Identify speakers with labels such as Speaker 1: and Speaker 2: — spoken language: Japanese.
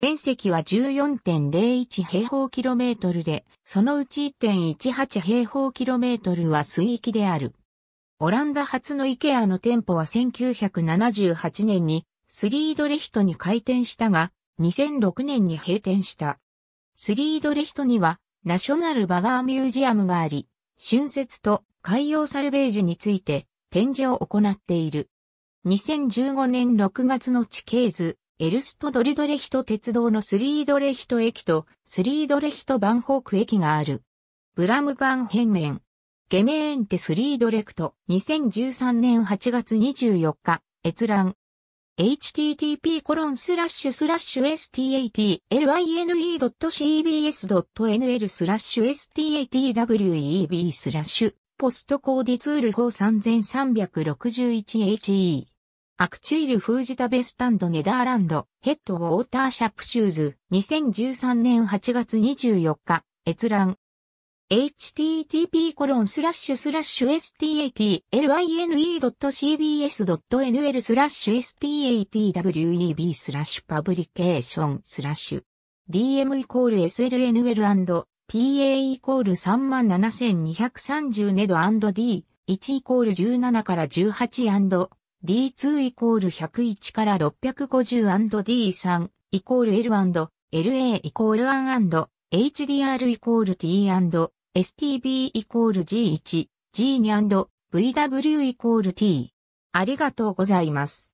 Speaker 1: 面積は14.01平方キロメートルで、そのうち1.18平方キロメートルは水域である。オランダ初のイケアの店舗は1978年にスリードレヒトに開店したが、2006年に閉店した。スリードレヒトにはナショナルバガーミュージアムがあり、春節と海洋サルベージについて展示を行っている。2015年6月の地形図、エルストドリドレヒト鉄道のスリードレヒト駅とスリードレヒトバンホーク駅がある。ブラムバンヘンメン。ゲメーンテスリードレクト2013年8月24日閲覧。http コロンスラッシュスラッシュ statlline.cbs.nl スラッシュ statweb スラッシュポストコーディツール4 3361HE アクチュイル・フージタベスタンド・ネダーランド、ヘッド・ウォーターシャップシューズ、2013年8月24日、閲覧。http コロンスラッシュスラッシュ statlinen.cbs.nl スラッシュ statweb スラッシュパブリケーションスラッシュ dm イコール slnl&pa イコール37230ネド &d1 イコール17から18 D2 イコール101から 650&D3 イコール L&LA イコール 1&HDR イコール T&STB イコール G1、G2&VW イコール T。ありがとうございます。